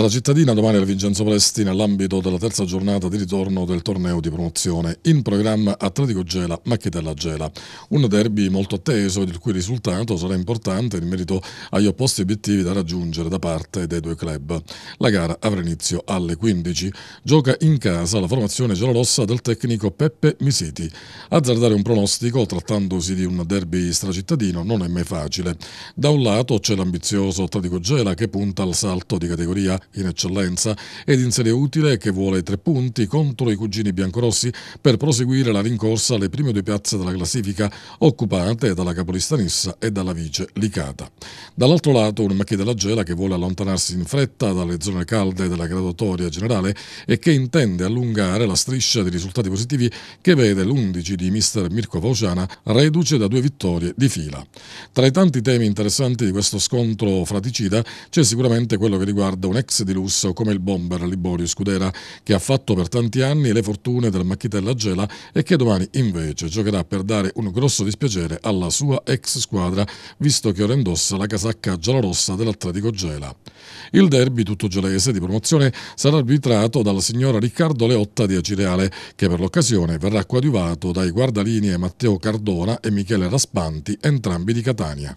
Dalla cittadina domani al Vincenzo Presti nell'ambito della terza giornata di ritorno del torneo di promozione. In programma Atletico Gela, Macchitella Gela. Un derby molto atteso il cui risultato sarà importante in merito agli opposti obiettivi da raggiungere da parte dei due club. La gara avrà inizio alle 15. Gioca in casa la formazione gelorossa del tecnico Peppe Misiti. Azzardare un pronostico trattandosi di un derby stracittadino non è mai facile. Da un lato c'è l'ambizioso Atletico Gela che punta al salto di categoria in eccellenza ed in serie utile che vuole tre punti contro i cugini biancorossi per proseguire la rincorsa alle prime due piazze della classifica occupate dalla capolista Nissa e dalla vice Licata. Dall'altro lato un Macchi della Gela che vuole allontanarsi in fretta dalle zone calde della graduatoria generale e che intende allungare la striscia di risultati positivi che vede l'11 di mister Mirko Vociana reduce da due vittorie di fila. Tra i tanti temi interessanti di questo scontro fraticida c'è sicuramente quello che riguarda un ex ex di lusso come il bomber Liborio Scudera che ha fatto per tanti anni le fortune del Macchitella Gela e che domani invece giocherà per dare un grosso dispiacere alla sua ex squadra visto che ora indossa la casacca giallorossa dell'Atletico Gela. Il derby tutto gelese di promozione sarà arbitrato dalla signora Riccardo Leotta di Acireale che per l'occasione verrà coadiuvato dai guardalinee Matteo Cardona e Michele Raspanti entrambi di Catania.